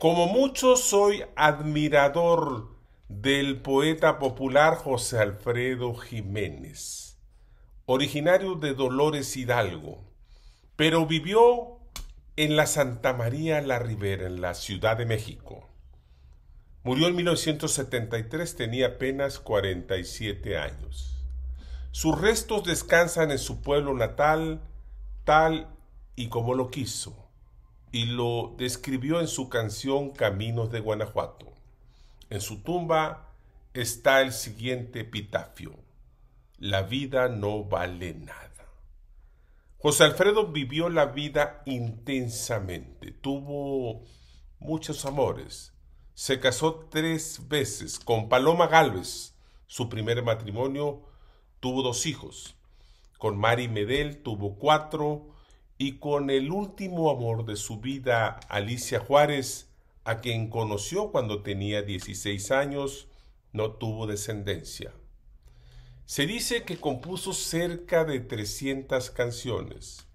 Como muchos, soy admirador del poeta popular José Alfredo Jiménez, originario de Dolores Hidalgo, pero vivió en la Santa María la Ribera, en la Ciudad de México. Murió en 1973, tenía apenas 47 años. Sus restos descansan en su pueblo natal, tal y como lo quiso y lo describió en su canción Caminos de Guanajuato. En su tumba está el siguiente epitafio. La vida no vale nada. José Alfredo vivió la vida intensamente. Tuvo muchos amores. Se casó tres veces con Paloma Galvez. Su primer matrimonio tuvo dos hijos. Con Mari Medel tuvo cuatro y con el último amor de su vida, Alicia Juárez, a quien conoció cuando tenía 16 años, no tuvo descendencia. Se dice que compuso cerca de 300 canciones.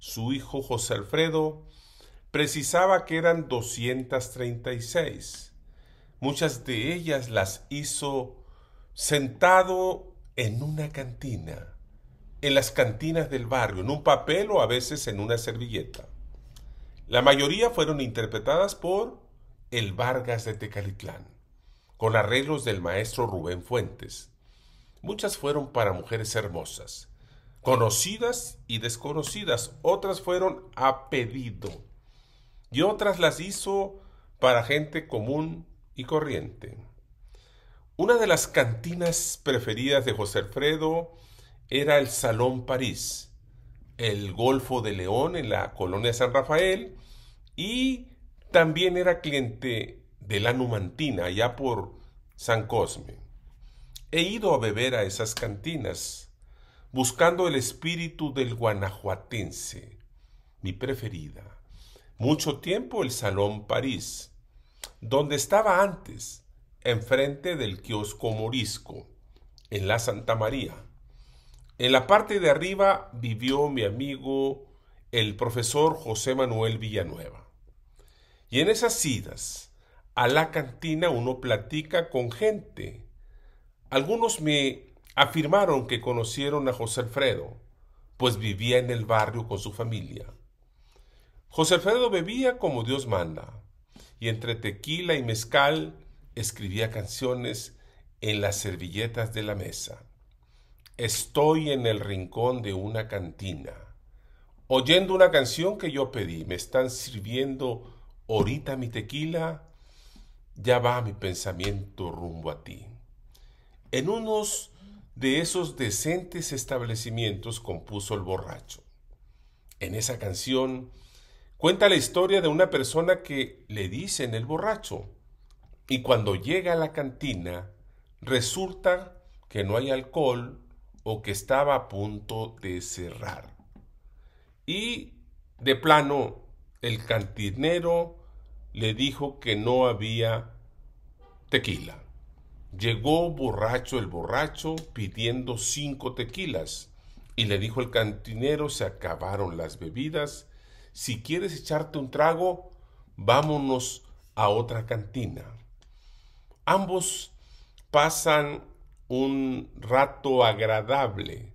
Su hijo José Alfredo precisaba que eran 236. Muchas de ellas las hizo sentado en una cantina, en las cantinas del barrio, en un papel o a veces en una servilleta. La mayoría fueron interpretadas por el Vargas de Tecalitlán, con arreglos del maestro Rubén Fuentes. Muchas fueron para mujeres hermosas, conocidas y desconocidas, otras fueron a pedido y otras las hizo para gente común y corriente. Una de las cantinas preferidas de José Alfredo era el Salón París, el Golfo de León en la colonia San Rafael y también era cliente de la Numantina, allá por San Cosme. He ido a beber a esas cantinas buscando el espíritu del guanajuatense, mi preferida. Mucho tiempo el Salón París, donde estaba antes, enfrente del kiosco morisco, en la Santa María. En la parte de arriba vivió mi amigo el profesor José Manuel Villanueva. Y en esas idas a la cantina uno platica con gente. Algunos me afirmaron que conocieron a José Alfredo, pues vivía en el barrio con su familia. José Alfredo bebía como Dios manda, y entre tequila y mezcal escribía canciones en las servilletas de la mesa. Estoy en el rincón de una cantina, oyendo una canción que yo pedí. Me están sirviendo ahorita mi tequila. Ya va mi pensamiento rumbo a ti. En unos de esos decentes establecimientos compuso el borracho. En esa canción cuenta la historia de una persona que le dicen el borracho y cuando llega a la cantina resulta que no hay alcohol o que estaba a punto de cerrar. Y de plano, el cantinero le dijo que no había tequila. Llegó borracho el borracho pidiendo cinco tequilas y le dijo el cantinero se acabaron las bebidas, si quieres echarte un trago, vámonos a otra cantina. Ambos pasan un rato agradable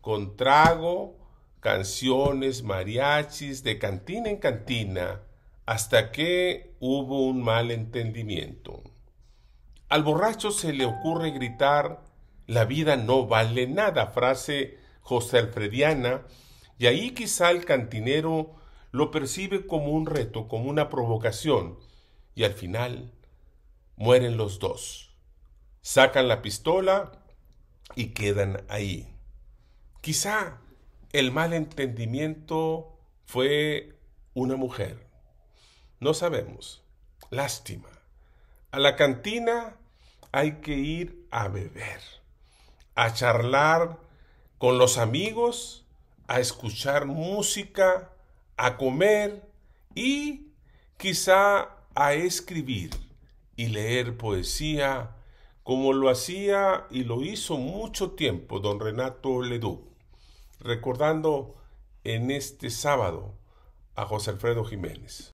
con trago, canciones, mariachis, de cantina en cantina, hasta que hubo un mal entendimiento Al borracho se le ocurre gritar, la vida no vale nada, frase José Alfrediana, y ahí quizá el cantinero lo percibe como un reto, como una provocación, y al final mueren los dos sacan la pistola y quedan ahí. Quizá el malentendimiento fue una mujer. No sabemos. Lástima. A la cantina hay que ir a beber, a charlar con los amigos, a escuchar música, a comer y quizá a escribir y leer poesía como lo hacía y lo hizo mucho tiempo don Renato Leduc, recordando en este sábado a José Alfredo Jiménez.